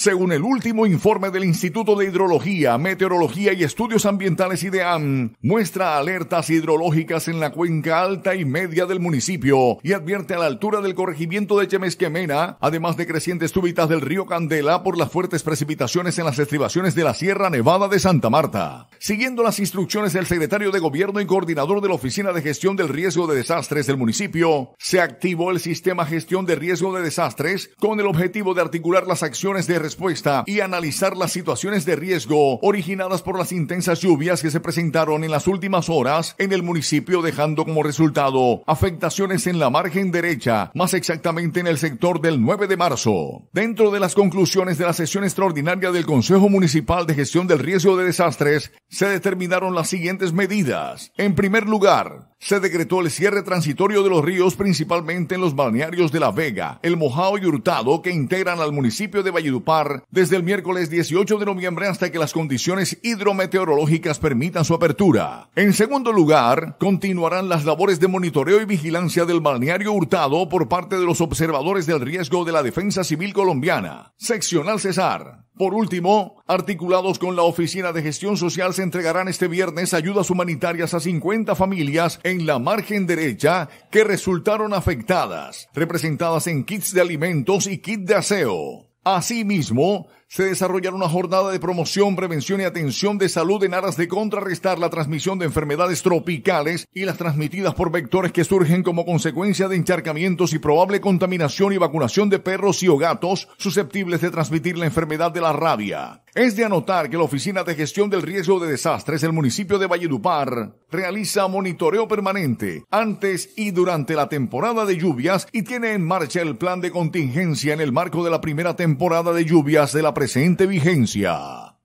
Según el último informe del Instituto de Hidrología, Meteorología y Estudios Ambientales IDEAM, muestra alertas hidrológicas en la cuenca alta y media del municipio y advierte a la altura del corregimiento de Chemesquemena, además de crecientes túbitas del río Candela por las fuertes precipitaciones en las estribaciones de la Sierra Nevada de Santa Marta. Siguiendo las instrucciones del secretario de Gobierno y coordinador de la Oficina de Gestión del Riesgo de Desastres del municipio, se activó el sistema gestión de riesgo de desastres con el objetivo de articular las acciones de respuesta y analizar las situaciones de riesgo originadas por las intensas lluvias que se presentaron en las últimas horas en el municipio, dejando como resultado afectaciones en la margen derecha, más exactamente en el sector del 9 de marzo. Dentro de las conclusiones de la sesión extraordinaria del Consejo Municipal de Gestión del Riesgo de Desastres, se determinaron las siguientes medidas. En primer lugar, se decretó el cierre transitorio de los ríos, principalmente en los balnearios de La Vega, El Mojao y Hurtado, que integran al municipio de Valledupar desde el miércoles 18 de noviembre hasta que las condiciones hidrometeorológicas permitan su apertura. En segundo lugar, continuarán las labores de monitoreo y vigilancia del balneario Hurtado por parte de los observadores del riesgo de la Defensa Civil Colombiana. Seccional Cesar. Por último, articulados con la Oficina de Gestión Social, se entregarán este viernes ayudas humanitarias a 50 familias en la margen derecha que resultaron afectadas, representadas en kits de alimentos y kit de aseo. Asimismo, se desarrollará una jornada de promoción, prevención y atención de salud en aras de contrarrestar la transmisión de enfermedades tropicales y las transmitidas por vectores que surgen como consecuencia de encharcamientos y probable contaminación y vacunación de perros y o gatos susceptibles de transmitir la enfermedad de la rabia. Es de anotar que la Oficina de Gestión del Riesgo de Desastres del municipio de Valledupar realiza monitoreo permanente antes y durante la temporada de lluvias y tiene en marcha el plan de contingencia en el marco de la primera temporada de lluvias de la presente vigencia.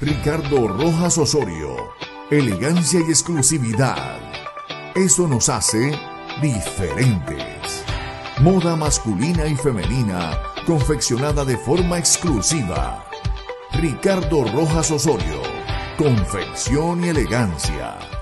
Ricardo Rojas Osorio, elegancia y exclusividad. Eso nos hace diferentes. Moda masculina y femenina, confeccionada de forma exclusiva. Ricardo Rojas Osorio, confección y elegancia.